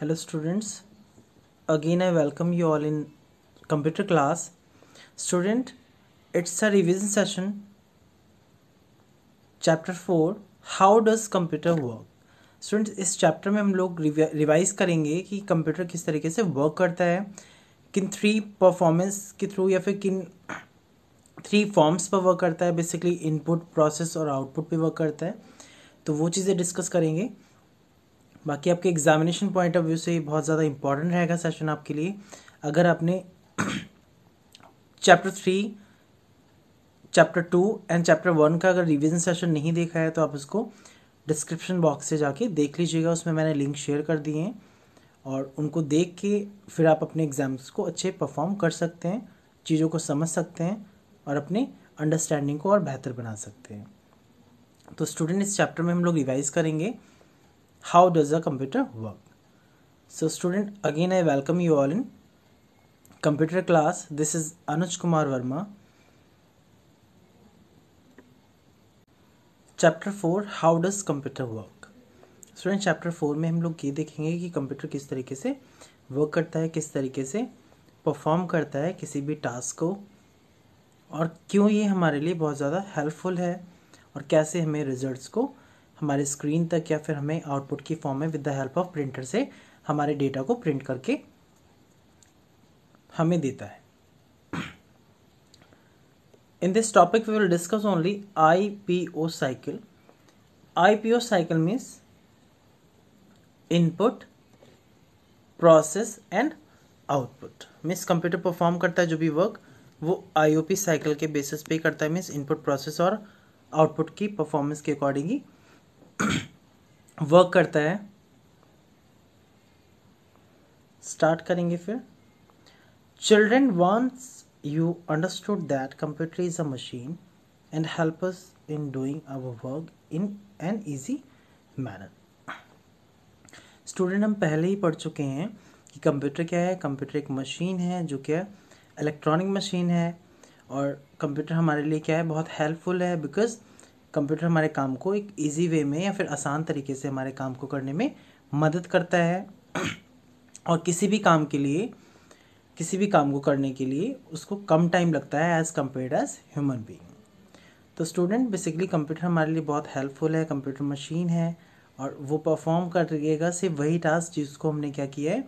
hello students again I welcome you all in computer class student it's a revision session chapter four how does computer work students इस chapter में हम लोग revise करेंगे कि computer किस तरीके से वर्क करता है किन थ्री परफॉर्मेंस के थ्रू या फिर किन थ्री फॉर्म्स पर वर्क करता है बेसिकली इनपुट प्रोसेस और आउटपुट पर वर्क करता है तो वो चीज़ें डिस्कस करेंगे बाकी आपके एग्जामिनेशन पॉइंट ऑफ व्यू से बहुत ज़्यादा इंपॉर्टेंट रहेगा सेशन आपके लिए अगर आपने chapter three chapter two and chapter one का अगर रिविजन सेशन नहीं देखा है तो आप उसको डिस्क्रिप्शन बॉक्स से जाके देख लीजिएगा उसमें मैंने लिंक शेयर कर दिए हैं और उनको देख के फिर आप अपने एग्ज़ाम्स को अच्छे परफॉर्म कर सकते हैं चीज़ों को समझ सकते हैं और अपने अंडरस्टैंडिंग को और बेहतर बना सकते हैं तो स्टूडेंट इस चैप्टर में हम लोग रिवाइज़ करेंगे how does a computer work so student again i welcome you all in computer class this is anuj kumar verma chapter four how does computer work student chapter four में हम लोग ये देखेंगे कि कंप्यूटर किस तरीके से वर्क करता है किस तरीके से परफॉर्म करता है किसी भी टास्क को और क्यों ये हमारे लिए बहुत ज़्यादा हेल्पफुल है और कैसे हमें रिजल्ट्स को हमारे स्क्रीन तक या फिर हमें आउटपुट की फॉर्म में with the help of printer से हमारे डेटा को प्रिंट करके हमें देता है In this topic, we will discuss only IPO cycle IPO cycle means input process and output means computer perform करता है जो भी वर्क वो आई ओ पी साइकिल के बेसिस पे करता है मीन्स इनपुट प्रोसेस और आउटपुट की परफॉर्मेंस के अकॉर्डिंग ही वर्क करता है स्टार्ट करेंगे फिर children wants you understood that computer is a machine and help us in doing our work in an easy manner student हम पहले ही पढ़ चुके हैं कि कंप्यूटर क्या है कंप्यूटर एक मशीन है जो क्या इलेक्ट्रॉनिक मशीन है और कंप्यूटर हमारे लिए क्या है बहुत हेल्पफुल है बिकॉज कंप्यूटर हमारे काम को एक ईजी वे में या फिर आसान तरीके से हमारे काम को करने में मदद करता है और किसी भी काम के लिए किसी भी काम को करने के लिए उसको कम टाइम लगता है as compare as human being तो स्टूडेंट बेसिकली कंप्यूटर हमारे लिए बहुत हेल्पफुल है कंप्यूटर मशीन है और वो परफॉर्म करिएगा सिर्फ वही टास्क जिसको हमने क्या किया है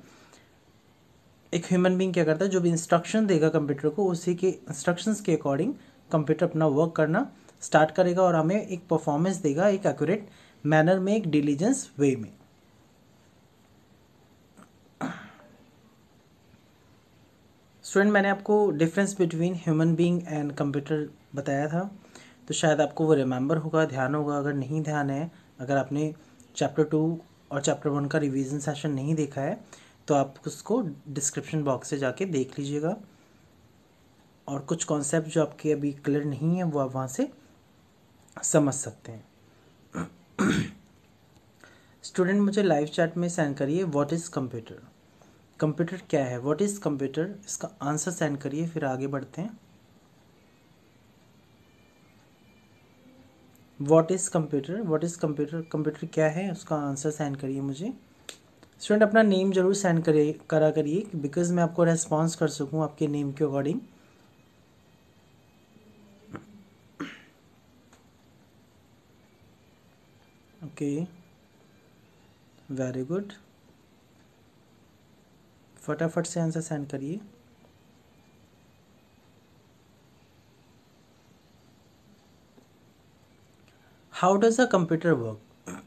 एक ह्यूमन बींग क्या करता है जो भी इंस्ट्रक्शन देगा कंप्यूटर को उसी के इंस्ट्रक्शंस के अकॉर्डिंग कंप्यूटर अपना वर्क करना स्टार्ट करेगा और हमें एक परफॉर्मेंस देगा एक एक्यूरेट मैनर में एक डिलीजेंस वे में स्टूडेंट मैंने आपको difference between human being and computer बताया था तो शायद आपको वो रिमेंबर होगा ध्यान होगा अगर नहीं ध्यान है अगर आपने चैप्टर टू और चैप्टर वन का रिवीजन सेशन नहीं देखा है तो आप उसको डिस्क्रिप्शन बॉक्स से जाके देख लीजिएगा और कुछ कॉन्सेप्ट जो आपके अभी क्लियर नहीं है वो आप वहाँ से समझ सकते हैं स्टूडेंट मुझे लाइव चैट में सेंड करिए व्हाट इज़ कंप्यूटर कंप्यूटर क्या है व्हाट इज़ कंप्यूटर इसका आंसर सेंड करिए फिर आगे बढ़ते हैं what is computer what is computer computer क्या है उसका आंसर सेंड करिए मुझे स्टूडेंट अपना नेम जरूर सेंड करिए करा करिए बिकॉज मैं आपको रेस्पॉन्स कर सकूँ आपके नेम के अकॉर्डिंग ओके वेरी गुड फटाफट से आंसर सेंड करिए how does a computer work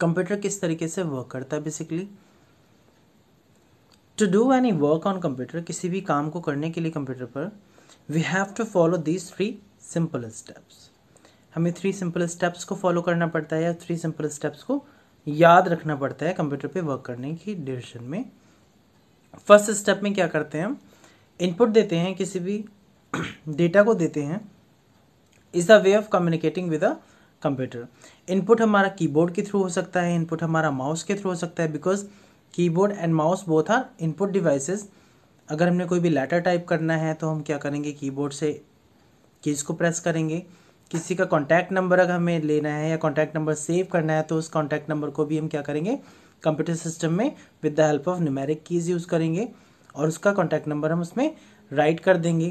computer किस तरीके से वर्क करता है basically to do any work on computer किसी भी काम को करने के लिए कंप्यूटर पर we have to follow these three simple steps हमें थ्री सिंपल स्टेप्स को फॉलो करना पड़ता है या थ्री सिंपल स्टेप्स को याद रखना पड़ता है कंप्यूटर पे वर्क करने की डिसीजन में फर्स्ट स्टेप में क्या करते हैं हम इनपुट देते हैं किसी भी डेटा को देते हैं is the way of communicating with a computer input हमारा कीबोर्ड के थ्रू हो सकता है इनपुट हमारा माउस के थ्रू हो सकता है because keyboard and mouse both are input devices अगर हमने कोई भी लेटर टाइप करना है तो हम क्या करेंगे कीबोर्ड से कीज़ को प्रेस करेंगे किसी का कॉन्टैक्ट नंबर अगर हमें लेना है या कॉन्टैक्ट नंबर सेव करना है तो उस कॉन्टैक्ट नंबर को भी हम क्या करेंगे कंप्यूटर सिस्टम में with the help of numeric keys use करेंगे और उसका कॉन्टैक्ट नंबर हम उसमें राइट कर देंगे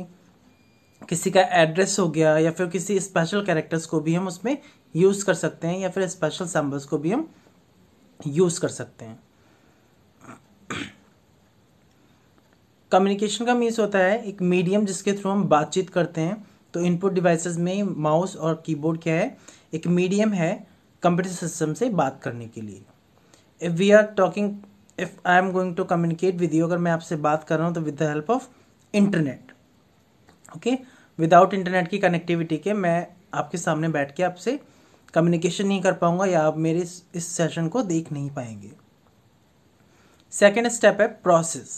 किसी का एड्रेस हो गया या फिर किसी स्पेशल कैरेक्टर्स को भी हम उसमें यूज़ कर सकते हैं या फिर स्पेशल सैम्बल्स को भी हम यूज़ कर सकते हैं कम्युनिकेशन का मीन्स होता है एक मीडियम जिसके थ्रू हम बातचीत करते हैं तो इनपुट डिवाइसेस में माउस और कीबोर्ड क्या है एक मीडियम है कंप्यूटर सिस्टम से बात करने के लिए if we are talking if I am going to communicate with you अगर मैं आपसे बात कर रहा हूँ तो with the help of internet okay without internet की कनेक्टिविटी के मैं आपके सामने बैठ के आपसे कम्युनिकेशन नहीं कर पाऊंगा या आप मेरे इस सेशन को देख नहीं पाएंगे सेकेंड स्टेप है प्रोसेस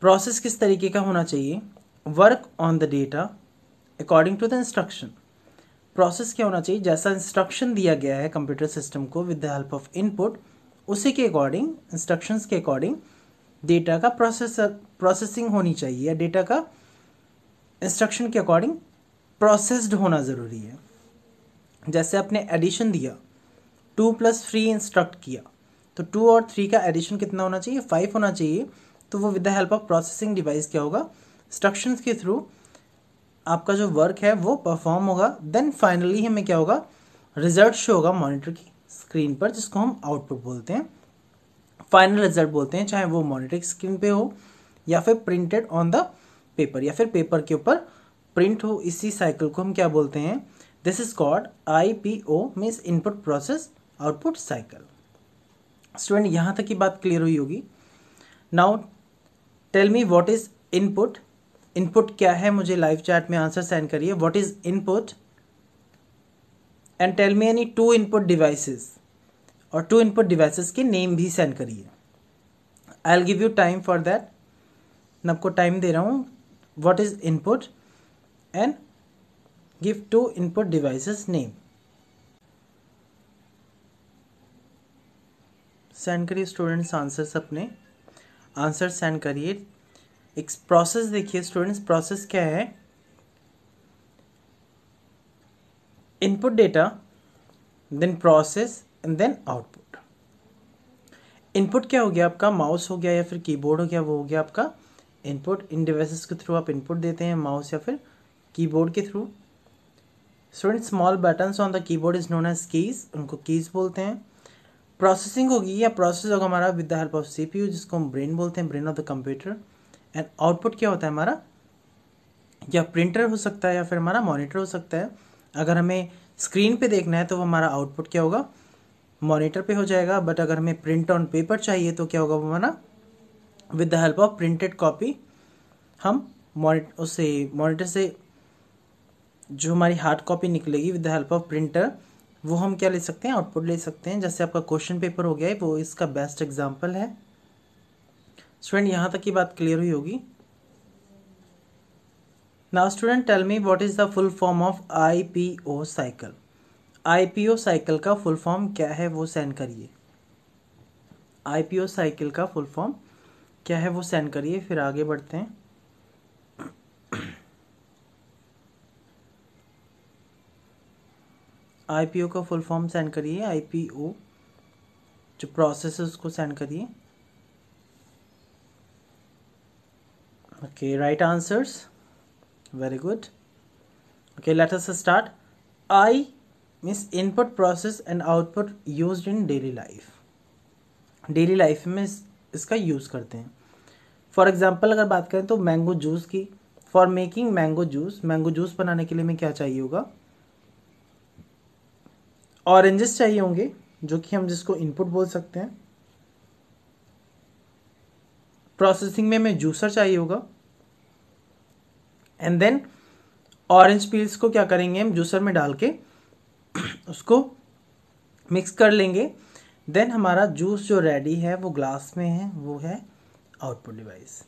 प्रोसेस किस तरीके का होना चाहिए work on the data according to the instruction process क्या होना चाहिए जैसा इंस्ट्रक्शन दिया गया है कंप्यूटर सिस्टम को with the help of input उसी के अकॉर्डिंग इंस्ट्रक्शंस के अकॉर्डिंग डेटा का प्रोसेसर प्रोसेसिंग होनी चाहिए या डेटा का इंस्ट्रक्शन के अकॉर्डिंग प्रोसेस्ड होना ज़रूरी है जैसे आपने एडिशन दिया टू प्लस थ्री इंस्ट्रक्ट किया तो टू और थ्री का एडिशन कितना होना चाहिए फाइव होना चाहिए तो वो with the help of processing device क्या होगा इंस्ट्रक्शंस के थ्रू आपका जो वर्क है वो परफॉर्म होगा देन फाइनली हमें क्या होगा रिजल्ट शो होगा मॉनिटर की स्क्रीन पर जिसको हम आउटपुट बोलते हैं फाइनल रिजल्ट बोलते हैं चाहे वो मॉनिटर स्क्रीन पे हो या फिर प्रिंटेड ऑन द पेपर या फिर पेपर के ऊपर प्रिंट हो इसी साइकिल को हम क्या बोलते हैं this is called I P O means input process output cycle student यहाँ तक की बात क्लियर हुई होगी now tell me what is input input क्या है मुझे लाइव चैट में आंसर सेंड करिए what is input and tell me any two input devices और टू इनपुट डिवाइसेस के नेम भी सेंड करिए I'll give you time for that मैं आपको टाइम दे रहा हूँ what is input and give two input devices name send करिए स्टूडेंट्स आंसर्स अपने आंसर सेंड करिए एक प्रोसेस देखिए स्टूडेंट्स प्रोसेस क्या है input data then process and then output input क्या हो गया आपका माउस हो गया या फिर कीबोर्ड हो गया वो हो गया आपका इनपुट इन डिवाइसेस के थ्रू आप इनपुट देते हैं माउस या फिर कीबोर्ड के through student small buttons on the keyboard is known as keys उनको कीज बोलते हैं प्रोसेसिंग होगी या प्रोसेस होगा हमारा with the help of CPU जिसको हम ब्रेन बोलते हैं brain of the computer and output क्या होता है हमारा या प्रिंटर हो सकता है या फिर हमारा मॉनिटर हो सकता है अगर हमें स्क्रीन पे देखना है तो वो हमारा आउटपुट क्या होगा मॉनिटर पे हो जाएगा बट अगर हमें प्रिंट ऑन पेपर चाहिए तो क्या होगा वो हमारा with the help of printed copy हम मॉनिट उसे मॉनिटर से जो हमारी हार्ड कॉपी निकलेगी with the help of printer वो हम क्या ले सकते हैं आउटपुट ले सकते हैं जैसे आपका क्वेश्चन पेपर हो गया है वो इसका बेस्ट एग्जाम्पल है स्टूडेंट यहाँ तक की बात क्लियर हुई होगी now student tell me what is the full form of IPO cycle IPO cycle का फुल फॉर्म क्या है वो सेंड करिए आईपीओ साइकिल का फुल फॉर्म क्या है वो सेंड करिए फिर आगे बढ़ते हैं आईपीओ का फुल फॉर्म सेंड करिए आईपीओ जो प्रोसेस है उसको सेंड करिए okay right answers very good okay let us start i means input process and output used in daily life daily life में इस, इसका use करते हैं for example अगर बात करें तो mango juice की for making mango juice mango juice बनाने के लिए हमें क्या चाहिए होगा oranges चाहिए होंगे जो कि हम जिसको input बोल सकते हैं प्रोसेसिंग में हमें जूसर चाहिए होगा एंड देन ऑरेंज पील्स को क्या करेंगे हम जूसर में डाल के उसको मिक्स कर लेंगे देन हमारा जूस जो रेडी है वो ग्लास में है वो है आउटपुट डिवाइस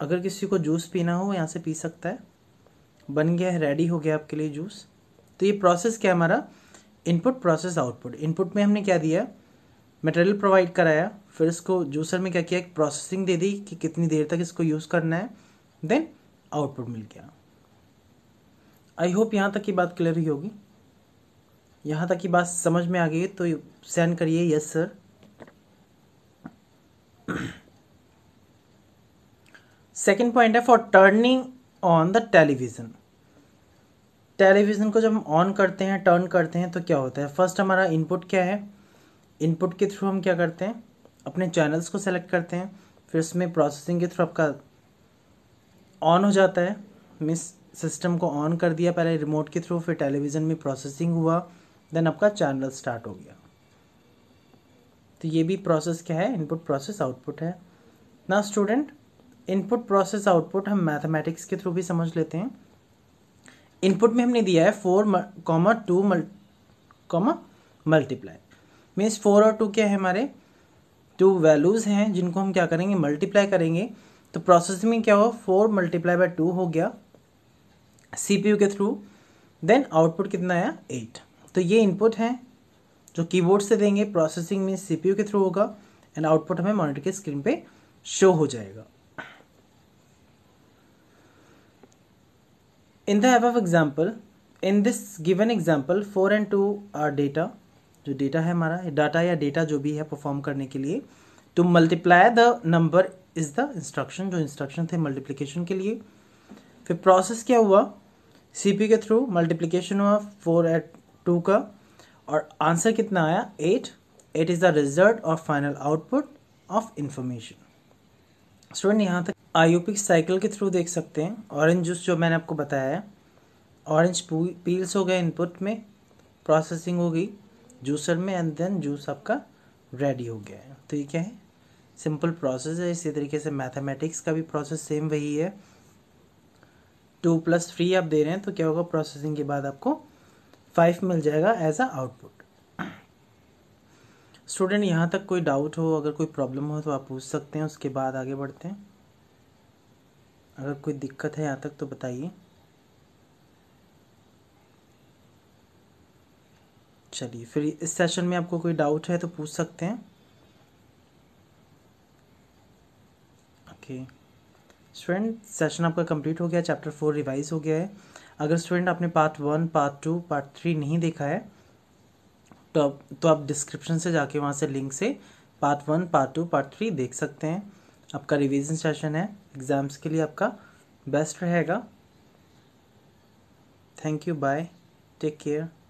अगर किसी को जूस पीना हो यहाँ से पी सकता है बन गया है रेडी हो गया आपके लिए जूस तो ये प्रोसेस क्या है हमारा इनपुट प्रोसेस आउटपुट इनपुट में हमने क्या दिया मटेरियल प्रोवाइड कराया फिर इसको जूसर में क्या किया एक प्रोसेसिंग दे दी कि कितनी देर तक इसको यूज़ करना है देन आउटपुट मिल गया आई होप यहाँ तक की बात क्लियर ही होगी यहाँ तक की बात समझ में आ गई तो सेंड करिए यस सर सेकेंड पॉइंट है for turning on the television television को जब हम ऑन करते हैं टर्न करते हैं तो क्या होता है फर्स्ट हमारा इनपुट क्या है इनपुट के थ्रू हम क्या करते हैं अपने चैनल्स को सेलेक्ट करते हैं फिर उसमें प्रोसेसिंग के थ्रू आपका ऑन हो जाता है मिस सिस्टम को ऑन कर दिया पहले रिमोट के थ्रू फिर टेलीविज़न में प्रोसेसिंग हुआ देन आपका चैनल स्टार्ट हो गया तो ये भी प्रोसेस क्या है इनपुट प्रोसेस आउटपुट है ना स्टूडेंट इनपुट प्रोसेस आउटपुट हम मैथमेटिक्स के थ्रू भी समझ लेते हैं इनपुट में हमने दिया है four comma two comma multiply means four और टू क्या है हमारे टू वैल्यूज़ हैं जिनको हम क्या करेंगे मल्टीप्लाई करेंगे तो प्रोसेस में क्या हो फोर मल्टीप्लाई बाय टू हो गया सीपीयू के थ्रू देन आउटपुट कितना आया एट तो ये इनपुट हैं जो कीबोर्ड से देंगे प्रोसेसिंग मीन्स सीपीयू के थ्रू होगा एंड आउटपुट हमें मॉनिटर के स्क्रीन पे शो हो जाएगा in the above example in this given example four and two are data जो डेटा है हमारा डाटा या डेटा जो भी है परफॉर्म करने के लिए to multiply the number is the instruction जो इंस्ट्रक्शन थे मल्टीप्लीकेशन के लिए फिर प्रोसेस क्या हुआ सी के थ्रू मल्टीप्लीकेशन हुआ फोर एट टू का और आंसर कितना आया eight eight is the result और final output of information student यहाँ तक आयोपिक साइकिल के थ्रू देख सकते हैं ऑरेंज जूस जो मैंने आपको बताया है ऑरेंज पील्स हो गए इनपुट में प्रोसेसिंग होगी जूसर में एंड देन जूस आपका रेडी हो गया है तो ये क्या है सिंपल प्रोसेस है इसी तरीके से मैथमेटिक्स का भी प्रोसेस सेम वही है टू प्लस थ्री आप दे रहे हैं तो क्या होगा प्रोसेसिंग के बाद आपको फाइव मिल जाएगा एज अ आउटपुट स्टूडेंट यहाँ तक कोई डाउट हो अगर कोई प्रॉब्लम हो तो आप पूछ सकते हैं उसके बाद आगे बढ़ते हैं अगर कोई दिक्कत है यहाँ तक तो बताइए चलिए फिर इस सेशन में आपको कोई डाउट है तो पूछ सकते हैं ओके स्टूडेंट सेशन आपका कंप्लीट हो गया चैप्टर फोर रिवाइज हो गया है अगर स्टूडेंट आपने part one part two part three नहीं देखा है तो आप तो आप डिस्क्रिप्शन से जाके वहाँ से लिंक से part one part two part three देख सकते हैं आपका रिविजन सेशन है एग्ज़ाम्स के लिए आपका बेस्ट रहेगा thank you bye take care